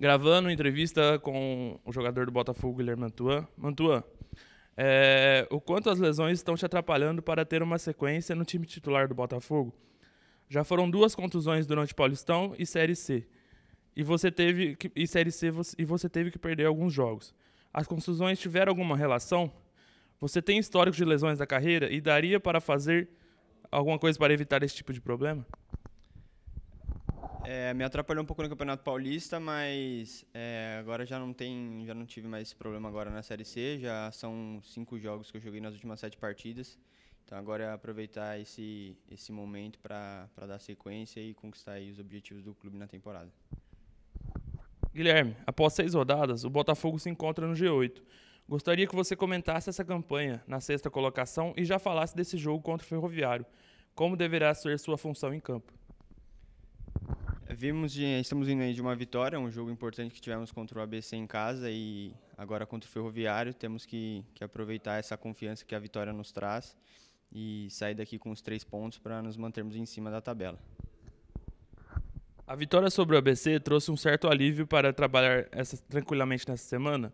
gravando entrevista com o jogador do Botafogo, Guilherme Mantuan. Mantuan, é, o quanto as lesões estão te atrapalhando para ter uma sequência no time titular do Botafogo? Já foram duas contusões durante Paulistão e Série C. E você teve que, e Série C e você teve que perder alguns jogos. As contusões tiveram alguma relação? Você tem histórico de lesões da carreira e daria para fazer alguma coisa para evitar esse tipo de problema? É, me atrapalhou um pouco no Campeonato Paulista, mas é, agora já não tem, já não tive mais esse problema agora na Série C. Já são cinco jogos que eu joguei nas últimas sete partidas. Então agora é aproveitar esse esse momento para dar sequência e conquistar os objetivos do clube na temporada. Guilherme, após seis rodadas, o Botafogo se encontra no G8. Gostaria que você comentasse essa campanha na sexta colocação e já falasse desse jogo contra o Ferroviário. Como deverá ser sua função em campo? Vimos de, estamos indo de uma vitória, um jogo importante que tivemos contra o ABC em casa e agora contra o Ferroviário. Temos que, que aproveitar essa confiança que a vitória nos traz e sair daqui com os três pontos para nos mantermos em cima da tabela. A vitória sobre o ABC trouxe um certo alívio para trabalhar essa, tranquilamente nessa semana.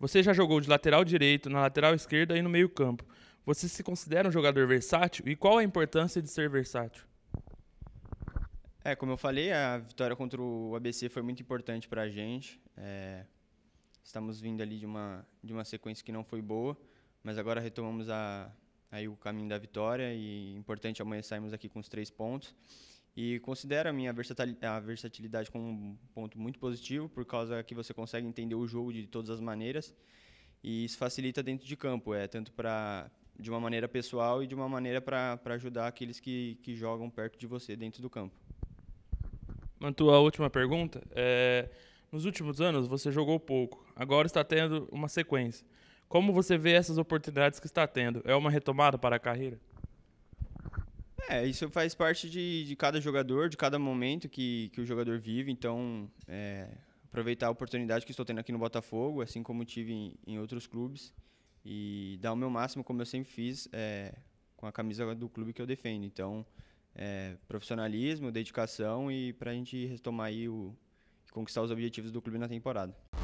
Você já jogou de lateral direito, na lateral esquerda e no meio-campo. Você se considera um jogador versátil e qual a importância de ser versátil? É, como eu falei, a vitória contra o ABC foi muito importante para a gente. É, estamos vindo ali de uma, de uma sequência que não foi boa, mas agora retomamos a, aí o caminho da vitória e importante amanhã sairmos aqui com os três pontos. E considero a minha versatilidade como um ponto muito positivo, por causa que você consegue entender o jogo de todas as maneiras e isso facilita dentro de campo, é tanto para de uma maneira pessoal e de uma maneira para ajudar aqueles que, que jogam perto de você dentro do campo. Mantu, a última pergunta. É, nos últimos anos, você jogou pouco. Agora está tendo uma sequência. Como você vê essas oportunidades que está tendo? É uma retomada para a carreira? É, isso faz parte de, de cada jogador, de cada momento que, que o jogador vive. Então, é, aproveitar a oportunidade que estou tendo aqui no Botafogo, assim como tive em, em outros clubes, e dar o meu máximo, como eu sempre fiz, é, com a camisa do clube que eu defendo. Então, é, profissionalismo, dedicação e para a gente retomar aí o, conquistar os objetivos do clube na temporada.